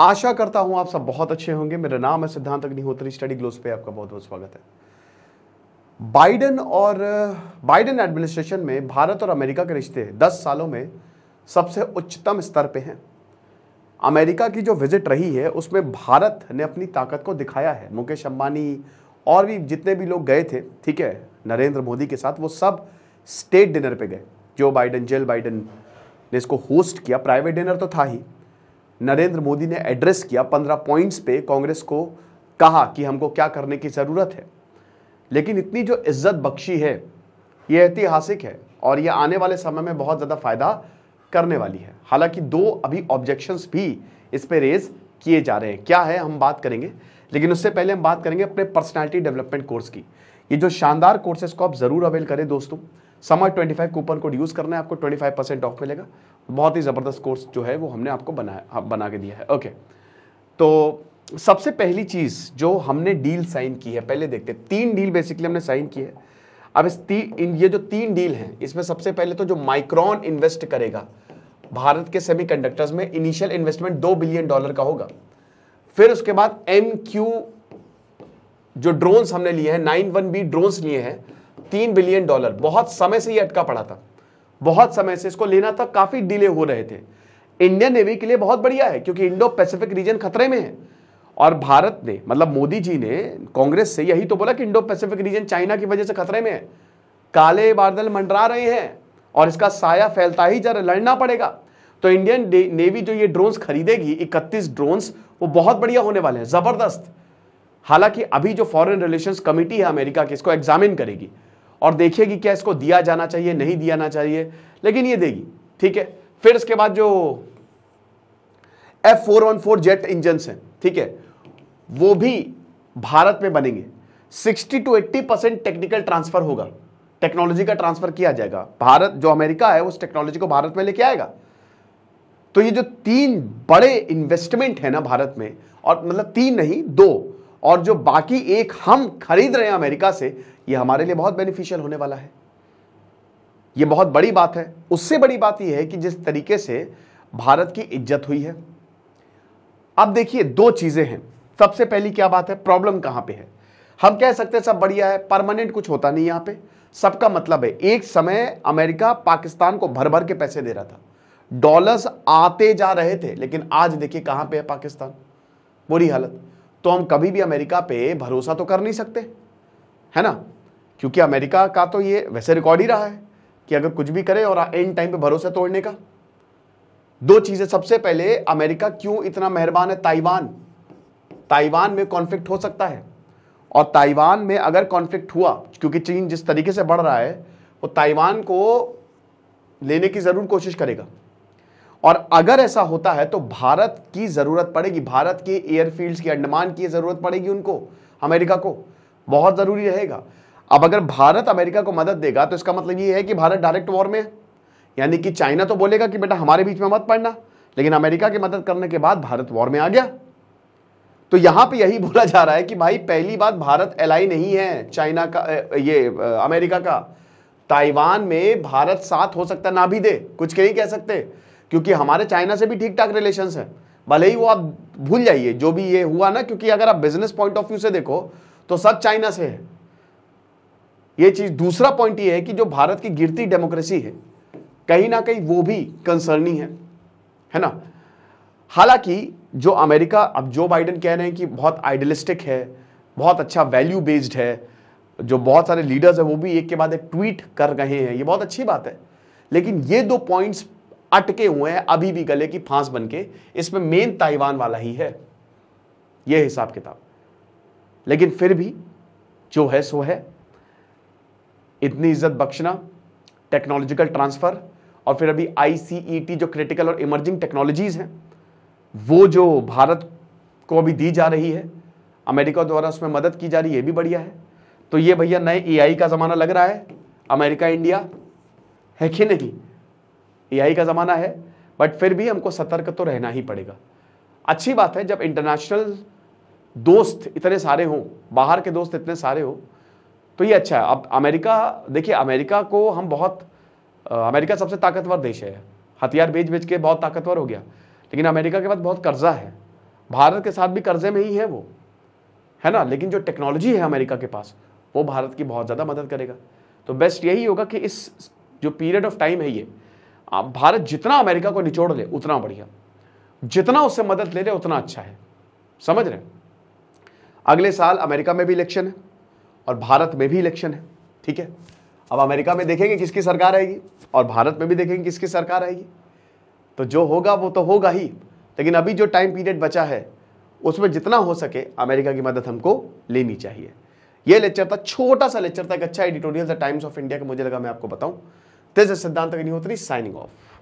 आशा करता हूं आप सब बहुत अच्छे होंगे मेरा नाम है सिद्धांत अग्निहोत्री स्टडी ग्लोस पे आपका बहुत बहुत स्वागत है बाइडन और बाइडन एडमिनिस्ट्रेशन में भारत और अमेरिका के रिश्ते 10 सालों में सबसे उच्चतम स्तर पे हैं अमेरिका की जो विजिट रही है उसमें भारत ने अपनी ताकत को दिखाया है मुकेश अम्बानी और भी जितने भी लोग गए थे ठीक है नरेंद्र मोदी के साथ वो सब स्टेट डिनर पे गए जो बाइडन जेल बाइडन ने इसको होस्ट किया प्राइवेट डिनर तो था ही नरेंद्र मोदी ने एड्रेस किया पंद्रह पॉइंट्स पे कांग्रेस को कहा कि हमको क्या करने की ज़रूरत है लेकिन इतनी जो इज्जत बख्शी है ये ऐतिहासिक है और ये आने वाले समय में बहुत ज़्यादा फायदा करने वाली है हालांकि दो अभी ऑब्जेक्शंस भी इस पर रेज किए जा रहे हैं क्या है हम बात करेंगे लेकिन उससे पहले हम बात करेंगे अपने पर्सनैलिटी डेवलपमेंट कोर्स की ये जो शानदार कोर्सेज को आप ज़रूर अवेल करें दोस्तों समर 25 कूपन कोड यूज़ करना है आपको 25 परसेंट ऑफ मिलेगा बहुत ही ज़बरदस्त कोर्स जो है वो हमने आपको बनाया हाँ, बना के दिया है ओके तो सबसे पहली चीज़ जो हमने डील साइन की है पहले देखते हैं तीन डील बेसिकली हमने साइन की है अब इस तीन ये जो तीन डील हैं इसमें सबसे पहले तो जो माइक्रॉन इन्वेस्ट करेगा भारत के सेमी में इनिशियल इन्वेस्टमेंट दो बिलियन डॉलर का होगा फिर उसके बाद एम जो ड्रोन्स हमने लिए हैं नाइन वन बी ड्रोन्स लिए हैं तीन बिलियन डॉलर बहुत समय से ये अटका पड़ा था बहुत समय से इसको लेना था काफी डिले हो रहे थे इंडियन नेवी के लिए बहुत बढ़िया है क्योंकि इंडो पैसिफिक रीजन खतरे में है और भारत ने मतलब मोदी जी ने कांग्रेस से यही तो बोला कि इंडो पैसिफिक रीजन चाइना की वजह से खतरे में है काले बादल मंडरा रहे हैं और इसका साया फैलता ही जा लड़ना पड़ेगा तो इंडियन नेवी जो ये ड्रोन्स खरीदेगी 31 ड्रोन्स वो बहुत बढ़िया होने वाले हैं जबरदस्त हालांकि अभी जो फॉरेन रिलेशंस कमेटी है अमेरिका की इसको एग्जामिन करेगी और देखेगी क्या इसको दिया जाना चाहिए नहीं दिया जाना चाहिए लेकिन ये देगी ठीक है फिर इसके बाद जो F four one four jet engine है ठीक है वो भी भारत में बनेंगे 60 टू 80 परसेंट टेक्निकल ट्रांसफर होगा टेक्नोलॉजी का ट्रांसफर किया जाएगा भारत जो अमेरिका है उस टेक्नोलॉजी को भारत में लेके आएगा तो ये जो तीन बड़े इन्वेस्टमेंट है ना भारत में और मतलब तीन नहीं दो और जो बाकी एक हम खरीद रहे हैं अमेरिका से यह हमारे लिए बहुत बेनिफिशियल होने वाला है यह बहुत बड़ी बात है उससे बड़ी बात यह है कि जिस तरीके से भारत की इज्जत हुई है अब देखिए दो चीज़ें हैं सबसे पहली क्या बात है प्रॉब्लम कहां पे है हम कह सकते हैं सब बढ़िया है परमानेंट कुछ होता नहीं यहां पे सबका मतलब है एक समय अमेरिका पाकिस्तान को भर भर के पैसे दे रहा था डॉलर्स आते जा रहे थे लेकिन आज देखिए कहां पे है पाकिस्तान बुरी हालत तो हम कभी भी अमेरिका पे भरोसा तो कर नहीं सकते है ना क्योंकि अमेरिका का तो ये वैसे रिकॉर्ड ही रहा है कि अगर कुछ भी करे और एंड टाइम पे भरोसा तोड़ने का दो चीजें सबसे पहले अमेरिका क्यों इतना मेहरबान है ताइवान ताइवान में कॉन्फ्लिक्ट हो सकता है और ताइवान में अगर कॉन्फ्लिक्ट हुआ क्योंकि चीन जिस तरीके से बढ़ रहा है वो ताइवान को लेने की ज़रूर कोशिश करेगा और अगर ऐसा होता है तो भारत की ज़रूरत पड़ेगी भारत के एयरफील्ड्स की अंडमान की ज़रूरत पड़ेगी उनको अमेरिका को बहुत ज़रूरी रहेगा अब अगर भारत अमेरिका को मदद देगा तो इसका मतलब ये है कि भारत डायरेक्ट वॉर में है यानी कि चाइना तो बोलेगा कि बेटा हमारे बीच में मत पड़ना लेकिन अमेरिका की मदद करने के बाद भारत वॉर में आ गया तो यहां पे यही बोला जा रहा है कि भाई पहली बात भारत एलाई नहीं है चाइना का ये अमेरिका का ताइवान में भारत साथ हो सकता ना भी दे कुछ कहीं कह सकते क्योंकि हमारे चाइना से भी ठीक ठाक रिलेशन है भले ही वो आप भूल जाइए जो भी ये हुआ ना क्योंकि अगर आप बिजनेस पॉइंट ऑफ व्यू से देखो तो सब चाइना से है ये चीज दूसरा पॉइंट ये है कि जो भारत की गिरती डेमोक्रेसी है कहीं ना कहीं वो भी कंसर्निंग है है ना हालांकि जो अमेरिका अब जो बाइडन कह रहे हैं कि बहुत आइडियलिस्टिक है बहुत अच्छा वैल्यू बेस्ड है जो बहुत सारे लीडर्स हैं वो भी एक के बाद एक ट्वीट कर रहे हैं ये बहुत अच्छी बात है लेकिन ये दो पॉइंट्स अटके हुए हैं अभी भी गले की फांस बन के इसमें मेन ताइवान वाला ही है यह हिसाब किताब लेकिन फिर भी जो है सो है इतनी इज्जत बख्शना टेक्नोलॉजिकल ट्रांसफर और फिर अभी आईसीईटी e जो क्रिटिकल और इमर्जिंग टेक्नोलॉजीज हैं वो जो भारत को अभी दी जा रही है अमेरिका द्वारा उसमें मदद की जा रही है भी बढ़िया है तो ये भैया नए एआई का ज़माना लग रहा है अमेरिका इंडिया है कि नहीं एआई का ज़माना है बट फिर भी हमको सतर्क तो रहना ही पड़ेगा अच्छी बात है जब इंटरनेशनल दोस्त इतने सारे हों बाहर के दोस्त इतने सारे हों तो ये अच्छा है अब अमेरिका देखिए अमेरिका को हम बहुत अमेरिका सबसे ताकतवर देश है हथियार बेच बेच के बहुत ताकतवर हो गया लेकिन अमेरिका के पास बहुत कर्जा है भारत के साथ भी कर्जे में ही है वो है ना लेकिन जो टेक्नोलॉजी है अमेरिका के पास वो भारत की बहुत ज़्यादा मदद करेगा तो बेस्ट यही होगा कि इस जो पीरियड ऑफ टाइम है ये आप भारत जितना अमेरिका को निचोड़ ले उतना बढ़िया जितना उससे मदद ले ले उतना अच्छा है समझ रहे अगले साल अमेरिका में भी इलेक्शन है और भारत में भी इलेक्शन है ठीक है अब अमेरिका में देखेंगे किसकी सरकार आएगी और भारत में भी देखेंगे किसकी सरकार आएगी तो जो होगा वो तो होगा ही लेकिन अभी जो टाइम पीरियड बचा है उसमें जितना हो सके अमेरिका की मदद हमको लेनी चाहिए यह लेक्चर था छोटा सा लेक्चर था एक अच्छा एडिटोरियल था टाइम्स ऑफ इंडिया का मुझे लगा मैं आपको बताऊं दिस इज सिद्धांत अग्निहोत्री साइनिंग ऑफ